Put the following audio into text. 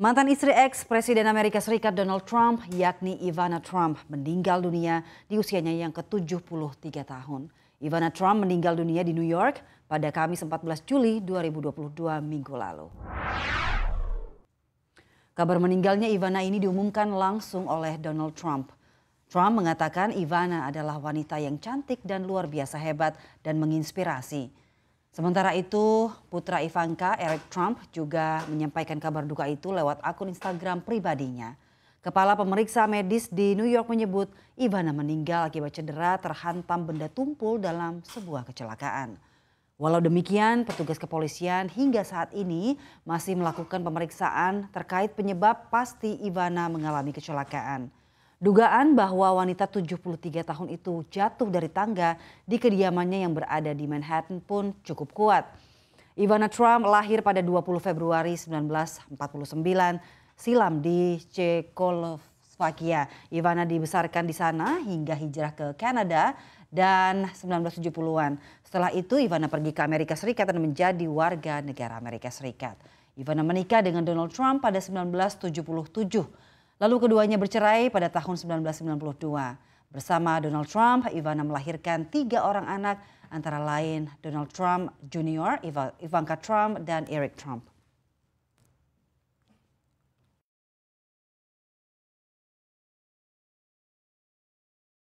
Mantan istri ex-Presiden Amerika Serikat Donald Trump, yakni Ivana Trump, meninggal dunia di usianya yang ke-73 tahun. Ivana Trump meninggal dunia di New York pada Kamis 14 Juli 2022 minggu lalu. Kabar meninggalnya Ivana ini diumumkan langsung oleh Donald Trump. Trump mengatakan Ivana adalah wanita yang cantik dan luar biasa hebat dan menginspirasi. Sementara itu, putra Ivanka, Eric Trump, juga menyampaikan kabar duka itu lewat akun Instagram pribadinya. Kepala pemeriksa medis di New York menyebut Ivana meninggal akibat cedera terhantam benda tumpul dalam sebuah kecelakaan. Walau demikian, petugas kepolisian hingga saat ini masih melakukan pemeriksaan terkait penyebab pasti Ivana mengalami kecelakaan. Dugaan bahwa wanita 73 tahun itu jatuh dari tangga di kediamannya yang berada di Manhattan pun cukup kuat. Ivana Trump lahir pada 20 Februari 1949 silam di Czechoslovakia. Ivana dibesarkan di sana hingga hijrah ke Kanada dan 1970-an. Setelah itu Ivana pergi ke Amerika Serikat dan menjadi warga negara Amerika Serikat. Ivana menikah dengan Donald Trump pada 1977. Lalu keduanya bercerai pada tahun 1992. Bersama Donald Trump, Ivana melahirkan tiga orang anak antara lain Donald Trump Jr., Ivanka Trump, dan Eric Trump.